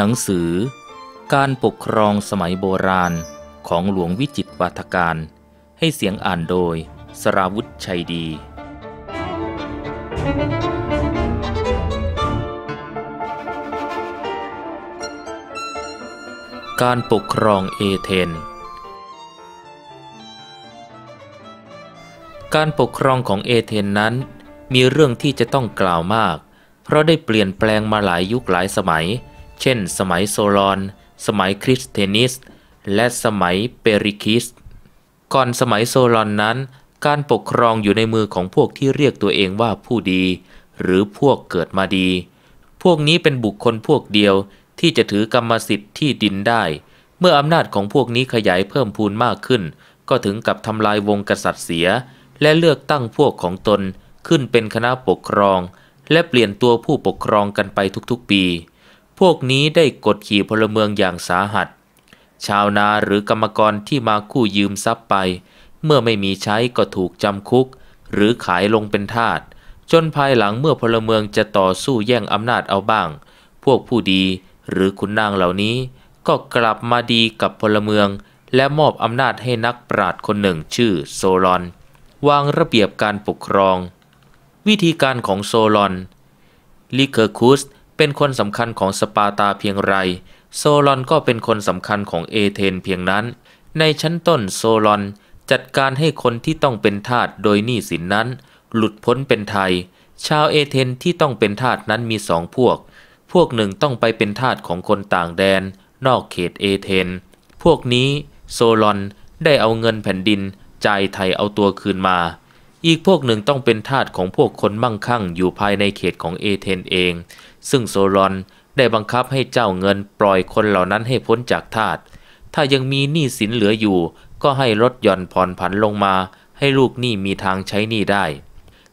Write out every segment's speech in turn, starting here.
หนังสือ การปกครองสมัยโบราณของหลวงวิจิตวาทการให้เสียงอ่านโดยสราวุธชัยดี การปกครองเอเธนการปกครองของเอเธนนั้นมีเรื่องที่จะต้องกล่าวมาก เพราะได้เปลี่ยนแปลงมาหลายยุคหลายสมัยเช่นสมัยโซลอน สมัยคริสเทนิส และสมัยเปริคิส ก่อนสมัยโซลอนนั้น การปกครองอยู่ในมือของพวกที่เรียกตัวเองว่าผู้ดี หรือพวกเกิดมาดี พวกนี้เป็นบุคคลพวกเดียวที่จะถือกรรมสิทธิ์ที่ดินได้ เมื่ออำนาจของพวกนี้ขยายเพิ่มพูนมากขึ้น ก็ถึงกับทำลายวงกษัตริย์เสีย และเลือกตั้งพวกของตนขึ้นเป็นคณะปกครอง และเปลี่ยนตัวผู้ปกครองกันไปทุกๆปีพวกนี้ได้กดขี่พลเมืองอย่างสาหัส ชาวนาหรือกรรมกรที่มาคู่ยืมทรัพย์ไป เมื่อไม่มีใช้ก็ถูกจำคุก หรือขายลงเป็นทาส จนภายหลังเมื่อพลเมืองจะต่อสู้แย่งอำนาจเอาบ้าง พวกผู้ดีหรือขุนนางเหล่านี้ ก็กลับมาดีกับพลเมืองและมอบอำนาจให้นักปราชญ์คนหนึ่ง ชื่อโซลอน วางระเบียบการปกครองวิธีการของโซลอนลิเคอร์คุสเเป็นคนสำคัญของสปาตาเพียงไร โซลอนก็เป็นคนสำคัญของเอเธนเพียงนั้น ในชั้นต้นโซลอนจัดการให้คนที่ต้องเป็นทาสโดยหนี้สินนั้น หลุดพ้นเป็นไทย ชาวเอเธนที่ต้องเป็นทาสนั้นมีสองพวก พวกหนึ่งต้องไปเป็นทาสของคนต่างแดน นอกเขตเอเธนพวกนี้โซลอนได้เอาเงินแผ่นดินจ่ายไทยเอาตัวคืนมาอีกพวกหนึ่งต้องเป็นทาสของพวกคนมั่งคั่งอยู่ภายในเขตของเอเธนเอง ซึ่งโซรอนได้บังคับให้เจ้าเงินปล่อยคนเหล่านั้นให้พ้นจากทาส ถ้ายังมีหนี้สินเหลืออยู่ ก็ให้ลดหย่อนผ่อนผันลงมาให้ลูกหนี้มีทางใช้หนี้ได้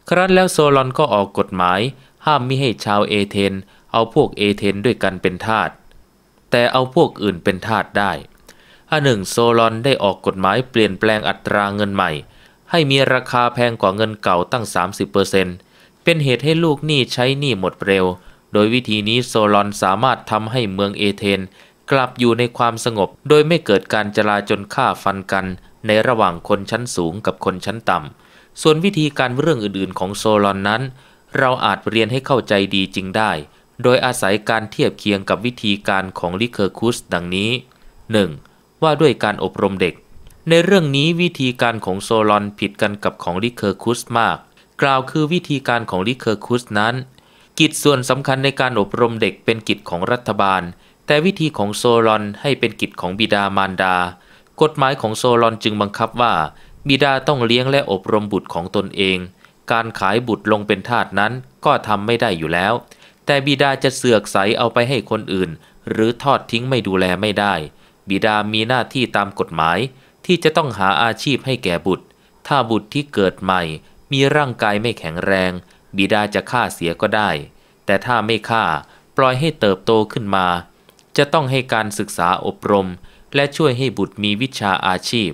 ครั้นแล้วโซรอนก็ออกกฎหมาย ห้ามมิให้ชาวเอเธนเอาพวกเอเธนด้วยกันเป็นทาส แต่เอาพวกอื่นเป็นทาสได้อันหนึ่ง โซลอนได้ออกกฎหมายเปลี่ยนแปลงอัตราเงินใหม่ให้มีราคาแพงกว่าเงินเก่าตั้ง 30%เป็นเหตุให้ลูกหนี้ใช้หนี้หมดเร็ว โดยวิธีนี้โซลอนสามารถทำให้เมืองเอเธนกลับอยู่ในความสงบ โดยไม่เกิดการจลาจนฆ่าฟันกันในระหว่างคนชั้นสูงกับคนชั้นต่ำ ส่วนวิธีการเรื่องอื่นๆของโซลอนนั้น เราอาจเรียนให้เข้าใจดีจริงได้ โดยอาศัยการเทียบเคียงกับวิธีการของลิเคอร์คุสดังนี้ 1. ว่าด้วยการอบรมเด็กในเรื่องนี้วิธีการของโซลอนผิดกันกับของลิเคอร์คุสมาก กล่าวคือวิธีการของลิเคอร์คุสนั้น กิจส่วนสำคัญในการอบรมเด็กเป็นกิจของรัฐบาล แต่วิธีของโซลอนให้เป็นกิจของบิดามารดา กฎหมายของโซลอนจึงบังคับว่า บิดาต้องเลี้ยงและอบรมบุตรของตนเอง การขายบุตรลงเป็นทาสนั้น ก็ทำไม่ได้อยู่แล้ว แต่บิดาจะเสือกใสเอาไปให้คนอื่น หรือทอดทิ้งไม่ดูแลไม่ได้ บิดามีหน้าที่ตามกฎหมายที่จะต้องหาอาชีพให้แก่บุตร ถ้าบุตรที่เกิดใหม่มีร่างกายไม่แข็งแรง บิดาจะฆ่าเสียก็ได้ แต่ถ้าไม่ฆ่าปล่อยให้เติบโตขึ้นมา จะต้องให้การศึกษาอบรม และช่วยให้บุตรมีวิชาอาชีพ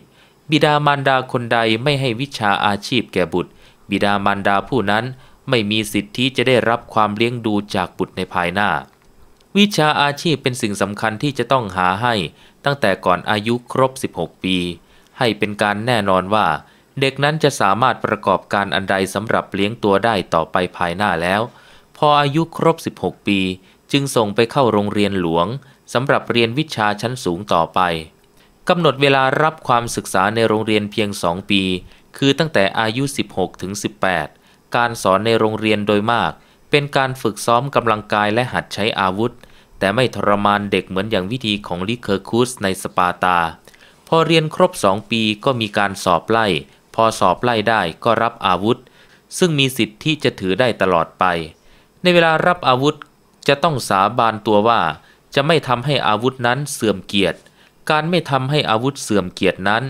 บิดามารดาคนใดไม่ให้วิชาอาชีพแก่บุตร บิดามารดาผู้นั้นไม่มีสิทธิจะได้รับความเลี้ยงดูจากบุตรในภายหน้า วิชาอาชีพเป็นสิ่งสำคัญที่จะต้องหาให้ตั้งแต่ก่อนอายุครบ 16 ปีให้เป็นการแน่นอนว่า เด็กนั้นจะสามารถประกอบการอันใดสำหรับเลี้ยงตัวได้ต่อไปภายหน้าแล้ว พออายุครบ 16 ปี จึงส่งไปเข้าโรงเรียนหลวงสำหรับเรียนวิชาชั้นสูงต่อไปกำหนดเวลารับความศึกษาในโรงเรียนเพียง 2 ปี คือตั้งแต่อายุ 16 ถึง 18 การสอนในโรงเรียนโดยมาก เป็นการฝึกซ้อมกำลังกายและหัดใช้อาวุธแต่ไม่ทรมานเด็กเหมือนอย่างวิธีของลิเคอร์คูสในสปาตาพอเรียนครบสองปีก็มีการสอบไล่ พอสอบไล่ได้ก็รับอาวุธ ซึ่งมีสิทธิ์ที่จะถือได้ตลอดไป ในเวลารับอาวุธจะต้องสาบานตัวว่า จะไม่ทำให้อาวุธนั้นเสื่อมเกียรติ การไม่ทำให้อาวุธเสื่อมเกียรตินั้น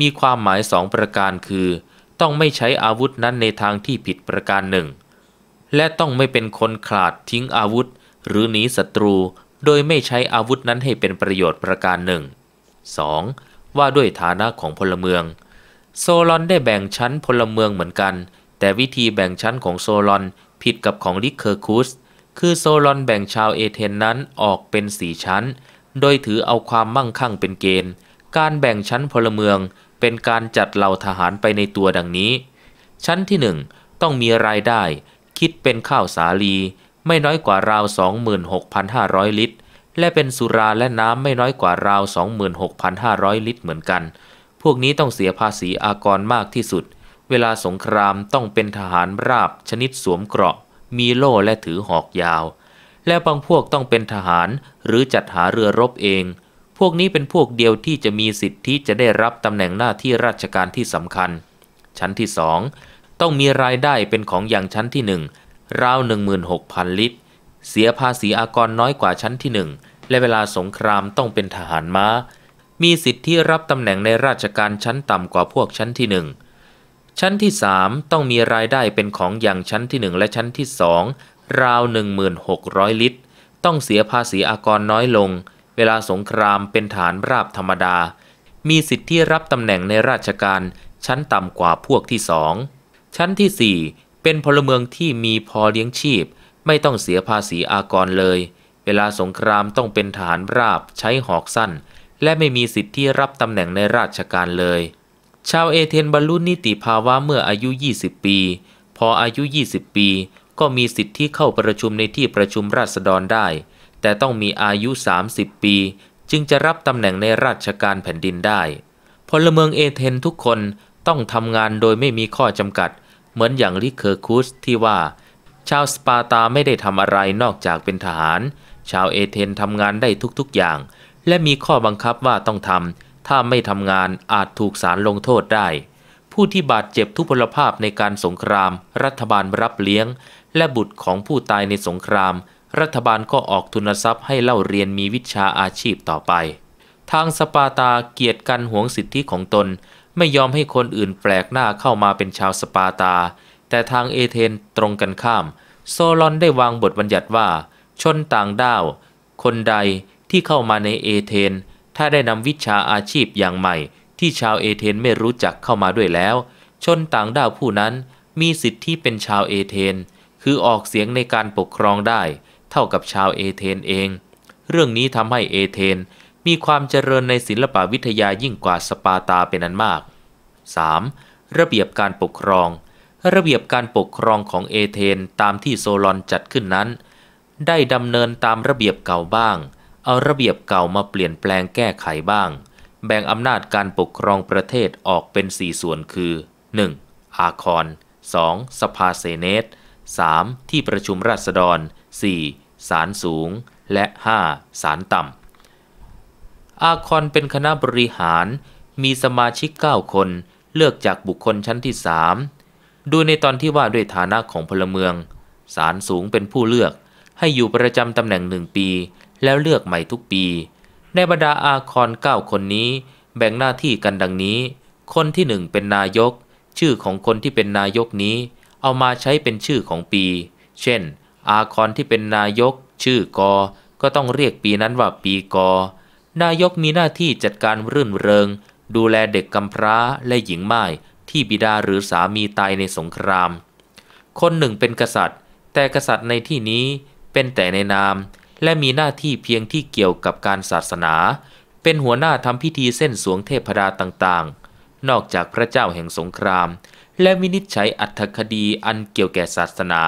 มีความหมายสองประการคือ ต้องไม่ใช้อาวุธนั้นในทางที่ผิดประการหนึ่ง และต้องไม่เป็นคนขาดทิ้งอาวุธ หรือหนีศัตรู โดยไม่ใช้อาวุธนั้นให้เป็นประโยชน์ประการหนึ่ง 2. ว่าด้วยฐานะของพลเมือง โซลอนได้แบ่งชั้นพลเมืองเหมือนกันแต่วิธีแบ่งชั้นของโซลอนผิดกับของลิเคอร์คุสคือโซลอนแบ่งชาวเอเธนนั้นออกเป็นสี่ชั้น โดยถือเอาความมั่งคั่งเป็นเกณฑ์ การแบ่งชั้นพลเมือง เป็นการจัดเหล่าทหารไปในตัวดังนี้ ชั้นที่หนึ่งต้องมีรายได้คิดเป็นข้าวสาลี ไม่น้อยกว่าราว 26,500 ลิตรและเป็นสุราและน้ำไม่น้อยกว่าราว26,500 ลิตรเหมือนกัน พวกนี้ต้องเสียภาษีอากรมากที่สุด เวลาสงครามต้องเป็นทหารราบ ชนิดสวมเกราะ มีโล่และถือหอกยาว และบางพวกต้องเป็นทหารหรือจัดหาเรือรบเอง พวกนี้เป็นพวกเดียวที่จะมีสิทธิจะได้รับตำแหน่งหน้าที่ราชการที่สำคัญ ชั้นที่สอง ต้องมีรายได้เป็นของอย่างชั้นที่หนึ่งราว16,000ลิตรเสียภาษีอากรน้อยกว่าชั้นที่หนึ่งและเวลาสงครามต้องเป็นทหารมา้า มีสิทธิรับตำแหน่งในราชการชั้นต่ำกว่าพวกชั้นที่หนึ่ง ชั้นที่สามต้องมีรายได้เป็นของอย่างชั้นที่หนึ่งและชั้นที่สองราว 1,600 ลิตร ต้องเสียภาษีอากรน้อยลง เวลาสงครามเป็นฐานราบธรรมดา มีสิทธิรับตำแหน่งในราชการชั้นต่ำกว่าพวกที่สอง ชั้นที่สี่เป็นพลเมืองที่มีพอเลี้ยงชีพไม่ต้องเสียภาษีอากรเลยเวลาสงครามต้องเป็นฐานราบใช้หอกสั้น และไม่มีสิทธิ์ที่รับตำแหน่งในราชการเลย ชาวเอเธนบรรลุนิติภาวะเมื่ออายุ 20 ปี พออายุ 20 ปี ก็มีสิทธิ์ที่เข้าประชุมในที่ประชุมราษฎรได้ แต่ต้องมีอายุ 30 ปี จึงจะรับตำแหน่งในราชการแผ่นดินได้พลเมืองเอเธนทุกคนต้องทำงานโดยไม่มีข้อจำกัดเหมือนอย่างลิเคอร์คุสที่ว่า ชาวสปาตาไม่ได้ทำอะไรนอกจากเป็นทหารชาวเอเธนทำงานได้ทุกๆอย่าง และมีข้อบังคับว่าต้องทำ ถ้าไม่ทำงานอาจถูกศาลลงโทษได้ ผู้ที่บาดเจ็บทุพพลภาพในการสงคราม รัฐบาลรับเลี้ยง และบุตรของผู้ตายในสงคราม รัฐบาลก็ออกทุนทรัพย์ ให้เล่าเรียนมีวิชาอาชีพต่อไป ทางสปาตาเกียรติกันหวงสิทธิของตนไม่ยอมให้คนอื่นแปลกหน้าเข้ามาเป็นชาวสปาตา แต่ทางเอเธนตรงกันข้าม โซลอนได้วางบทบัญญัติว่าชนต่างด้าว คนใดที่เข้ามาในเอเธนถ้าได้นำวิชาอาชีพอย่างใหม่ที่ชาวเอเธนไม่รู้จักเข้ามาด้วยแล้วชนต่างด้าวผู้นั้นมีสิทธิที่เป็นชาวเอเธนคือออกเสียงในการปกครองได้ เท่ากับชาวเอเธนเอง เรื่องนี้ทำให้เอเธนมีความเจริญในศิลปวิทยายิ่งกว่าสปาตาเป็นอันมาก 3. ระเบียบการปกครอง ระเบียบการปกครองของเอเธนตามที่โซลอนจัดขึ้นนั้นได้ดำเนินตามระเบียบเก่าบ้าง เอาระเบียบเก่ามาเปลี่ยนแปลงแก้ไขบ้าง แบ่งอำนาจการปกครองประเทศออกเป็น 4 ส่วนคือ 1. อาคอน 2. สภาเซเนต 3. ที่ประชุมราษฎร 4. ศาลสูง และ 5. ศาลต่ำ อาคอนเป็นคณะบริหาร มีสมาชิก 9 คน เลือกจากบุคคลชั้นที่ 3 ดูในตอนที่ว่าด้วยฐานะของพลเมือง ศาลสูงเป็นผู้เลือกให้อยู่ประจำตำแหน่งหนึ่งปี แล้วเลือกใหม่ทุกปี ในบรรดาอาคอน 9 คนนี้ แบ่งหน้าที่กันดังนี้ คนที่หนึ่งเป็นนายก ชื่อของคนที่เป็นนายกนี้ เอามาใช้เป็นชื่อของปี เช่น อาคอนที่เป็นนายก ชื่อกอก็ต้องเรียกปีนั้นว่าปีกอนายกมีหน้าที่จัดการรื่นเริง ดูแลเด็กกำพร้าและหญิงม่ายที่บิดาหรือสามีตายในสงคราม คนหนึ่งเป็นกษัตริย์ แต่กษัตริย์ในที่นี้เป็นแต่ในนามและมีหน้าที่เพียงที่เกี่ยวกับการศาสนา เป็นหัวหน้าทำพิธีเส้นสวงเทพดาต่างๆ นอกจากพระเจ้าแห่งสงคราม และวินิจฉัยอัธคดีอันเกี่ยวแก่ศาสนา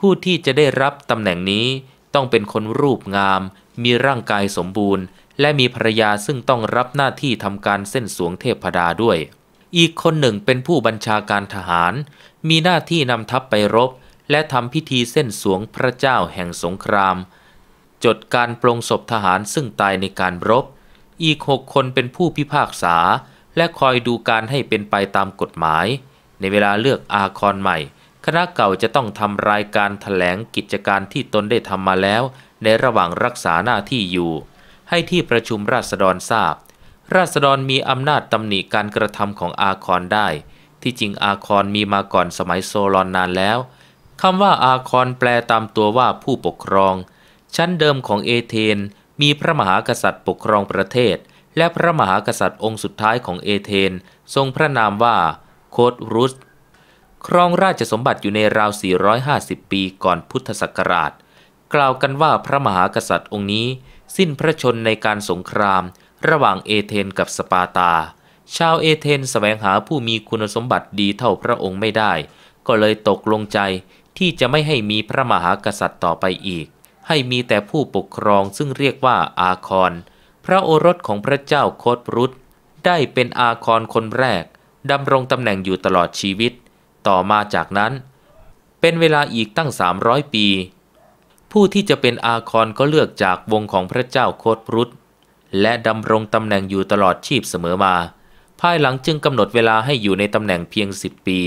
ผู้ที่จะได้รับตำแหน่งนี้ต้องเป็นคนรูปงาม มีร่างกายสมบูรณ์ และมีภรรยาซึ่งต้องรับหน้าที่ทำการเส้นสวงเทพดาด้วย อีกคนหนึ่งเป็นผู้บัญชาการทหาร มีหน้าที่นำทัพไปรบและทำพิธีเส้นสวงพระเจ้าแห่งสงคราม จดการปรงศพทหารซึ่งตายในการรบ อีกหกคนเป็นผู้พิพากษา และคอยดูการให้เป็นไปตามกฎหมาย ในเวลาเลือกอาคอนใหม่ คณะเก่าจะต้องทำรายการถแถลงกิจการที่ตนได้ทำมาแล้ว ในระหว่างรักษาหน้าที่อยู่ ให้ที่ประชุมราษฎรทราบ ราษฎรมีอำนาจตำหนิการกระทำของอาคอนได้ ที่จริงอาคอนมีมาก่อนสมัยโซลอนนานแล้วคำว่าอาคอนแปลตามตัวว่าผู้ปกครอง ชั้นเดิมของเอเธนมีพระมหากษัตริย์ปกครองประเทศ และพระมหากษัตริย์องค์สุดท้ายของเอเธนทรงพระนามว่า โคดรุส ครองราชสมบัติอยู่ในราว 450 ปีก่อนพุทธศักราช กล่าวกันว่าพระมหากษัตริย์องค์นี้ สิ้นพระชนในการสงคราม ระหว่างเอเธนกับสปาตา ชาวเอเธนแสวงหาผู้มีคุณสมบัติดีเท่าพระองค์ไม่ได้ ก็เลยตกลงใจที่จะไม่ให้มีพระมหากษัตริย์ต่อไปอีก ให้มีแต่ผู้ปกครองซึ่งเรียกว่าอาคอนพระโอรสของพระเจ้าโคตรุษได้เป็นอาคอนคนแรกดำรงตำแหน่งอยู่ตลอดชีวิต ต่อมาจากนั้น เป็นเวลาอีกตั้ง 300 ปี ผู้ที่จะเป็นอาคอนก็เลือกจากวงของพระเจ้าโคตรุษและดำรงตำแหน่งอยู่ตลอดชีพเสมอมา ภายหลังจึงกำหนดเวลาให้อยู่ในตำแหน่งเพียง10ปี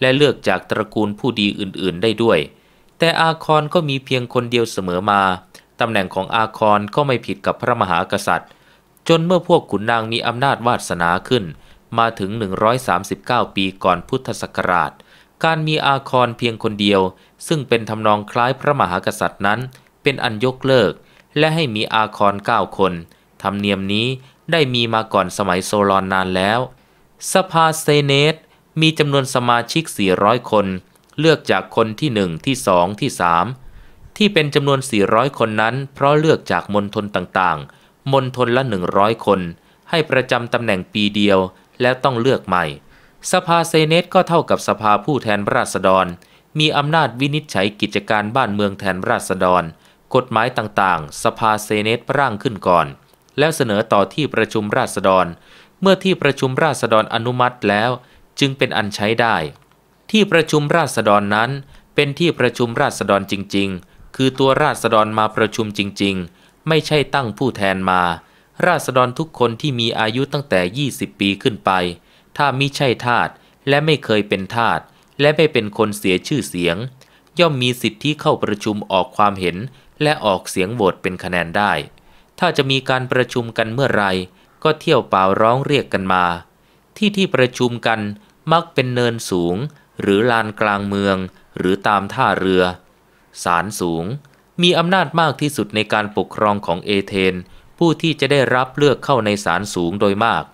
และเลือกจากตระกูลผู้ดีอื่นๆได้ด้วย แต่อาคอนก็มีเพียงคนเดียวเสมอมา ตำแหน่งของอาคอนก็ไม่ผิดกับพระมหากษัตริย์ จนเมื่อพวกขุนนางมีอำนาจวาสนาขึ้น มาถึง 139 ปีก่อนพุทธศักราช การมีอาคอนเพียงคนเดียว ซึ่งเป็นทำนองคล้ายพระมหากษัตริย์นั้น เป็นอันยกเลิก และให้มีอาคอน9คน ธรรมเนียมนี้ได้มีมาก่อนสมัยโซลอนนานแล้ว สภาเซเนตมีจำนวนสมาชิก 400 คน เลือกจากคนที่ 1 ที่ 2 ที่ 3 ที่เป็นจำนวน 400 คนนั้น เพราะเลือกจากมณฑลต่างๆ มณฑลละ 100 คน ให้ประจำตำแหน่งปีเดียว แล้วต้องเลือกใหม่ สภาเซเนตก็เท่ากับสภาผู้แทนราษฎร มีอำนาจวินิจฉัยกิจการบ้านเมืองแทนราษฎร กฎหมายต่างๆ สภาเซเนตร่างขึ้นก่อน แล้วเสนอต่อที่ประชุมราษฎร เมื่อที่ประชุมราษฎรอนุมัติแล้วจึงเป็นอันใช้ได้ ที่ประชุมราษฎรนั้น เป็นที่ประชุมราษฎรจริงๆ คือตัวราษฎรมาประชุมจริง ๆ ไม่ใช่ตั้งผู้แทนมา ราษฎรทุกคนที่มีอายุตั้งแต่20ปีขึ้นไป ถ้ามิใช่ทาสและไม่เคยเป็นทาสและไม่เป็นคนเสียชื่อเสียง ย่อมมีสิทธิเข้าประชุมออกความเห็นและออกเสียงโหวตเป็นคะแนนได้ ถ้าจะมีการประชุมกันเมื่อไรก็เที่ยวเปล่าร้องเรียกกันมาที่ที่ประชุมกันมักเป็นเนินสูง หรือลานกลางเมือง หรือตามท่าเรือศาลสูง มีอำนาจมากที่สุดในการปกครองของเอเธนผู้ที่จะได้รับเลือกเข้าในศาลสูงโดยมาก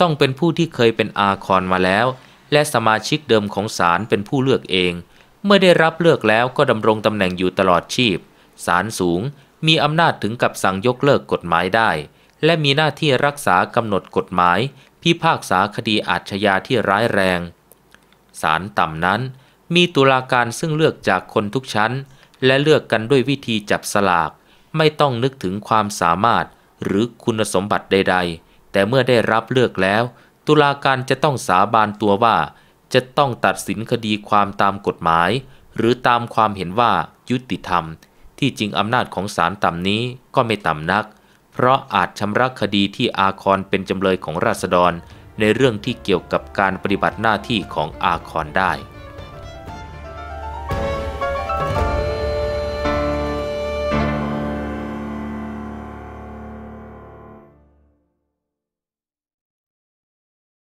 ต้องเป็นผู้ที่เคยเป็นอาคอนมาแล้ว และสมาชิกเดิมของศาลเป็นผู้เลือกเอง เมื่อได้รับเลือกแล้วก็ดำรงตำแหน่งอยู่ตลอดชีพศาลสูงมีอำนาจถึงกับสั่งยกเลิกกฎหมายได้ และมีหน้าที่รักษากำหนดกฎหมายพิพากษาคดีอาชญาที่ร้ายแรงศาลต่ำนั้นมีตุลาการซึ่งเลือกจากคนทุกชั้น และเลือกกันด้วยวิธีจับสลาก ไม่ต้องนึกถึงความสามารถหรือคุณสมบัติใด ๆ แต่เมื่อได้รับเลือกแล้ว ตุลาการจะต้องสาบานตัวว่า จะต้องตัดสินคดีความตามกฎหมาย หรือตามความเห็นว่ายุติธรรม ที่จริงอำนาจของศาลต่ำนี้ก็ไม่ต่ำนักเพราะอาจชำระคดีที่อาคอนเป็นจำเลยของราษฎร ในเรื่องที่เกี่ยวกับการปฏิบัติหน้าที่ของอาคอนได้